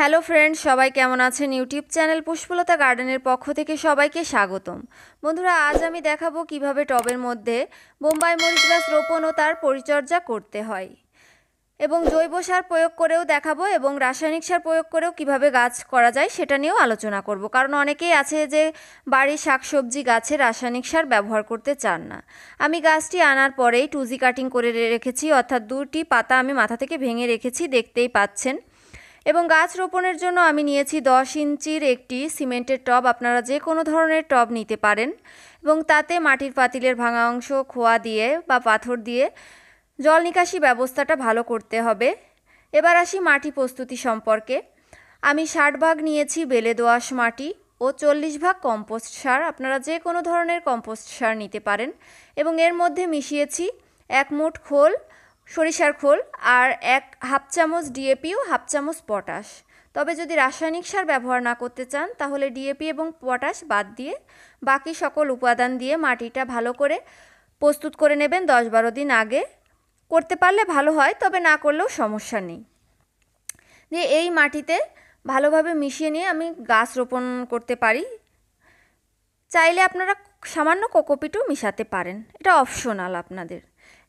hello friends সবাই কেমন আছেন ইউটিউব চ্যানেল পুষ্পলতা গার্ডেনের পক্ষ থেকে সবাইকে স্বাগতম বন্ধুরা আজ আমি দেখাবো কিভাবে টবের মধ্যে বোম্বাই মরিচ গাছ রোপণ ও তার পরিচর্যা করতে হয় এবং জৈব সার প্রয়োগ করেও দেখাবো এবং রাসায়নিক সার প্রয়োগ করেও কিভাবে গাছ করা যায় সেটা নিয়েও আলোচনা করব কারণ অনেকেই আছে যে বাড়ির শাকসবজি গাছে রাসায়নিক সার ব্যবহার করতে চান না আমি গাছটি আনার পরেই টুজি কাটিং করে রেখেছি অর্থাৎ দুটি পাতা আমি মাথা থেকে ভেঙে রেখেছি দেখতেই পাচ্ছেন এবং গাছ রোপণের জন্য আমি নিয়েছি দশ ইঞ্চির একটি সিমেন্টের টব আপনারা যে কোনো ধরনের টব নিতে পারেন এবং তাতে মাটির পাতিলের ভাঙা অংশ খোয়া দিয়ে বা পাথর দিয়ে জল নিকাশি ব্যবস্থাটা ভালো করতে হবে এবার আসি মাটি প্রস্তুতি সম্পর্কে আমি ষাট ভাগ নিয়েছি বেলে দোয়াশ মাটি ও চল্লিশ ভাগ কম্পোস্ট সার আপনারা যে কোনো ধরনের কম্পোস্ট সার নিতে পারেন এবং এর মধ্যে মিশিয়েছি এক মুঠ খোল সরিষার খোল আর এক হাফ চামচ ডিএপি ও হাফ চামচ পটাশ তবে যদি রাসায়নিক সার ব্যবহার না করতে চান তাহলে ডিএপি এবং পটাশ বাদ দিয়ে বাকি সকল উপাদান দিয়ে মাটিটা ভালো করে প্রস্তুত করে নেবেন দশ বারো দিন আগে করতে পারলে ভালো হয় তবে না করলেও সমস্যা নেই যে এই মাটিতে ভালোভাবে মিশিয়ে নিয়ে আমি গাছ রোপণ করতে পারি চাইলে আপনারা সামান্য কোকোপিটও মিশাতে পারেন এটা অপশনাল আপনাদের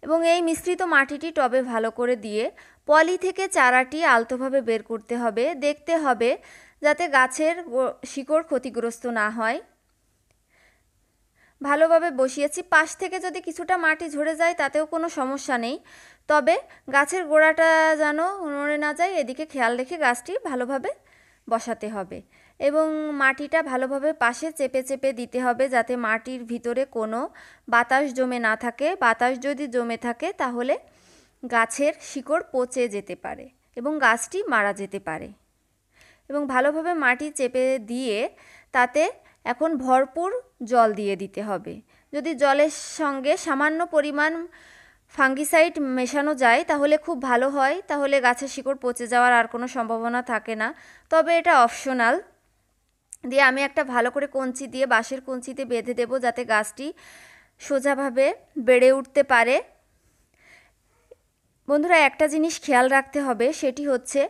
এবং এই মিশ্রিত মাটিটি টবে ভালো করে দিয়ে পলি থেকে চারাটি আলতোভাবে বের করতে হবে দেখতে হবে যাতে গাছের শিকড় ক্ষতিগ্রস্ত না হয় ভালোভাবে বসিয়েছি পাশ থেকে যদি কিছুটা মাটি ঝরে যায় তাতেও কোনো সমস্যা নেই তবে গাছের গোড়াটা যেন নড়ে না যায় এদিকে খেয়াল রেখে গাছটি ভালোভাবে বসাতে হবে এবং মাটিটা ভালোভাবে পাশে চেপে চেপে দিতে হবে যাতে মাটির ভিতরে কোনো বাতাস জমে না থাকে বাতাস যদি জমে থাকে তাহলে গাছের শিকড় পচে যেতে পারে এবং গাছটি মারা যেতে পারে এবং ভালোভাবে মাটি চেপে দিয়ে তাতে এখন ভরপুর জল দিয়ে দিতে হবে যদি জলের সঙ্গে সামান্য পরিমাণ ফাঙ্গিসাইড মেশানো যায় তাহলে খুব ভালো হয় তাহলে গাছের শিকড় পচে যাওয়ার আর কোনো সম্ভাবনা থাকে না তবে এটা অপশনাল দিয়ে আমি একটা ভালো করে কঞ্চি দিয়ে বাঁশের কঞ্চিতে বেঁধে দেব যাতে গাছটি সোজাভাবে বেড়ে উঠতে পারে বন্ধুরা একটা জিনিস খেয়াল রাখতে হবে সেটি হচ্ছে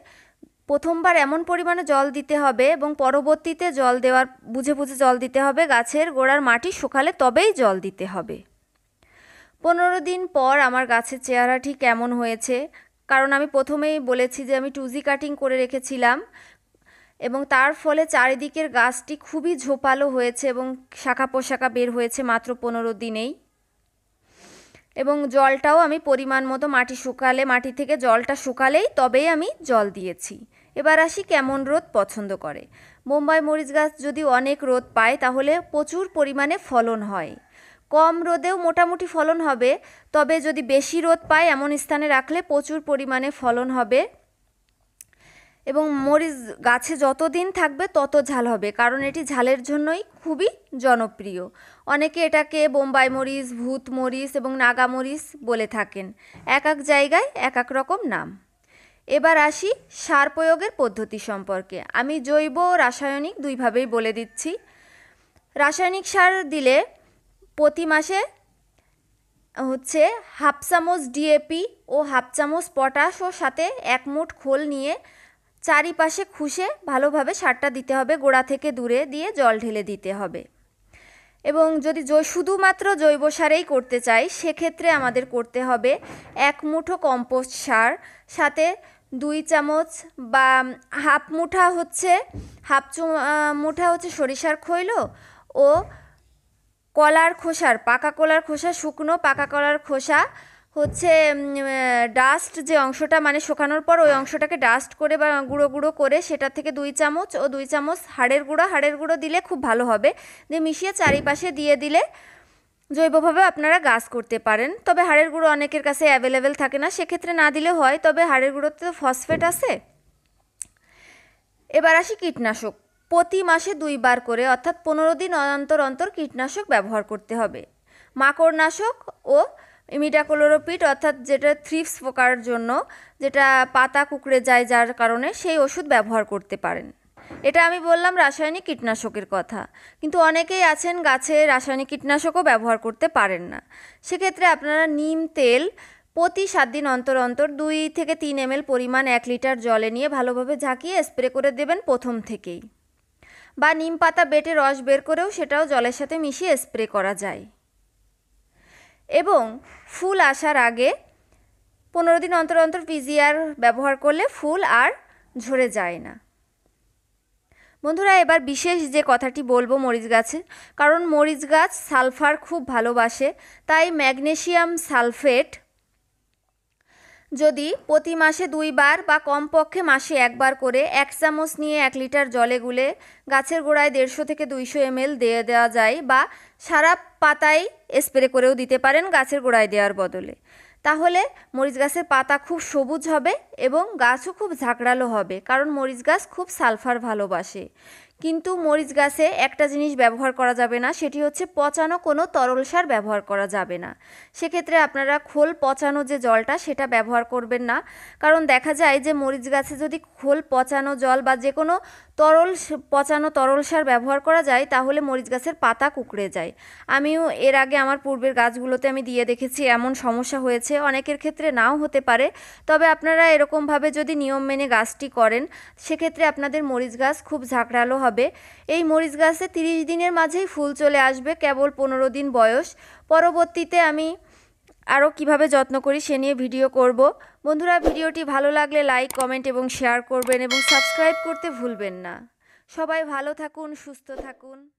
প্রথমবার এমন পরিমাণে জল দিতে হবে এবং পরবর্তীতে জল দেওয়ার বুঝে বুঝে জল দিতে হবে গাছের গোড়ার মাটি শুকালে তবেই জল দিতে হবে পনেরো দিন পর আমার গাছের চেহারা ঠিক কেমন হয়েছে কারণ আমি প্রথমেই বলেছি যে আমি টুজি কাটিং করে রেখেছিলাম এবং তার ফলে চারিদিকের গাছটি খুবই ঝোপালো হয়েছে এবং শাখা পোশাখা বের হয়েছে মাত্র পনেরো দিনেই এবং জলটাও আমি পরিমাণ মতো মাটি শুকালে মাটি থেকে জলটা শুকালেই তবেই আমি জল দিয়েছি এবার আসি কেমন রোদ পছন্দ করে মুম্বাই মরিচ গাছ যদি অনেক রোদ পায় তাহলে প্রচুর পরিমাণে ফলন হয় কম রোদেও মোটামুটি ফলন হবে তবে যদি বেশি রোদ পায় এমন স্থানে রাখলে প্রচুর পরিমাণে ফলন হবে এবং মরিচ গাছে যত দিন থাকবে তত ঝাল হবে কারণ এটি ঝালের জন্যই খুবই জনপ্রিয় অনেকে এটাকে বোম্বাই মরিচ ভূত মরিচ এবং নাগা মরিচ বলে থাকেন এক এক জায়গায় এক এক রকম নাম এবার আসি সার প্রয়োগের পদ্ধতি সম্পর্কে আমি জৈব রাসায়নিক দুইভাবেই বলে দিচ্ছি রাসায়নিক সার দিলে প্রতি মাসে হচ্ছে হাফ চামচ ডিএপি ও হাফ চামচ পটাশ ও সাথে এক মুঠ খোল নিয়ে চারিপাশে খুশে ভালোভাবে সারটা দিতে হবে গোড়া থেকে দূরে দিয়ে জল ঢেলে দিতে হবে এবং যদি শুধুমাত্র জৈব সারেই করতে চাই সেক্ষেত্রে আমাদের করতে হবে এক মুঠো কম্পোস্ট সার সাথে দুই চামচ বা হাফ মুঠা হচ্ছে হাফ মুঠা হচ্ছে সরিষার খৈল ও কলার খোসার পাকা কলার খোসা শুকনো পাকা কলার খোসা হচ্ছে ডাস্ট যে অংশটা মানে শোকানোর পর ওই অংশটাকে ডাস্ট করে বা গুঁড়ো গুঁড়ো করে সেটা থেকে দুই চামচ ও দুই চামচ হাড়ের গুঁড়ো হাড়ের গুঁড়ো দিলে খুব ভালো হবে দিয়ে মিশিয়ে চারিপাশে দিয়ে দিলে জৈবভাবে আপনারা গাছ করতে পারেন তবে হাড়ের গুঁড়ো অনেকের কাছে অ্যাভেলেবেল থাকে না সেক্ষেত্রে না দিলে হয় তবে হাড়ের গুঁড়োতে তো ফসফেট আছে এবার আসি কীটনাশক প্রতি মাসে দুইবার করে অর্থাৎ পনেরো দিন অন্তর অন্তর কীটনাশক ব্যবহার করতে হবে মাকড়নাশক ও ইমিডাক্লোরোপিড অর্থাৎ যেটা থ্রিপস পোকার জন্য যেটা পাতা কুকড়ে যায় যার কারণে সেই ওষুধ ব্যবহার করতে পারেন এটা আমি বললাম রাসায়নিক কীটনাশকের কথা কিন্তু অনেকেই আছেন গাছে রাসায়নিক কীটনাশকও ব্যবহার করতে পারেন না সেক্ষেত্রে আপনারা নিম তেল প্রতি সাত দিন অন্তর অন্তর দুই থেকে তিন এম পরিমাণ এক লিটার জলে নিয়ে ভালোভাবে ঝাঁকিয়ে স্প্রে করে দেবেন প্রথম থেকেই বা নিম পাতা বেটে রস বের করেও সেটাও জলের সাথে মিশিয়ে স্প্রে করা যায় এবং ফুল আসার আগে পনেরো দিন অন্তর অন্তর পিজিআর ব্যবহার করলে ফুল আর ঝরে যায় না বন্ধুরা এবার বিশেষ যে কথাটি বলবো মরিচ গাছে কারণ মরিচ গাছ সালফার খুব ভালোবাসে তাই ম্যাগনেশিয়াম সালফেট যদি প্রতি মাসে দুইবার বা কমপক্ষে মাসে একবার করে এক চামচ নিয়ে এক লিটার জলে গুলে গাছের গোড়ায় দেড়শো থেকে দুইশো এমএল দিয়ে দেওয়া যায় বা সারা পাতায় স্প্রে করেও দিতে পারেন গাছের গোড়ায় দেওয়ার বদলে তাহলে মরিচ গাছের পাতা খুব সবুজ হবে এবং গাছও খুব ঝাঁকড়ালো হবে কারণ মরিচ গাছ খুব সালফার ভালোবাসে কিন্তু মরিচ গাছে একটা জিনিস ব্যবহার করা যাবে না সেটি হচ্ছে পচানো কোনো তরল সার ব্যবহার করা যাবে না সেক্ষেত্রে আপনারা খোল পচানো যে জলটা সেটা ব্যবহার করবেন না কারণ দেখা যায় যে মরিচ গাছে যদি খোল পচানো জল বা যে কোনো তরল পচানো তরল সার ব্যবহার করা যায় তাহলে মরিচ গাছের পাতা কুকড়ে যায় আমিও এর আগে আমার পূর্বের গাছগুলোতে আমি দিয়ে দেখেছি এমন সমস্যা হয়েছে অনেকের ক্ষেত্রে নাও হতে পারে তবে আপনারা এরকমভাবে যদি নিয়ম মেনে গাছটি করেন সেক্ষেত্রে আপনাদের মরিচ গাছ খুব ঝাঁকড়ালো হবে হবে এই মরিচ গাছে তিরিশ দিনের মাঝেই ফুল চলে আসবে কেবল পনেরো দিন বয়স পরবর্তীতে আমি আরও কিভাবে যত্ন করি সে নিয়ে ভিডিও করব বন্ধুরা ভিডিওটি ভালো লাগলে লাইক কমেন্ট এবং শেয়ার করবেন এবং সাবস্ক্রাইব করতে ভুলবেন না সবাই ভালো থাকুন সুস্থ থাকুন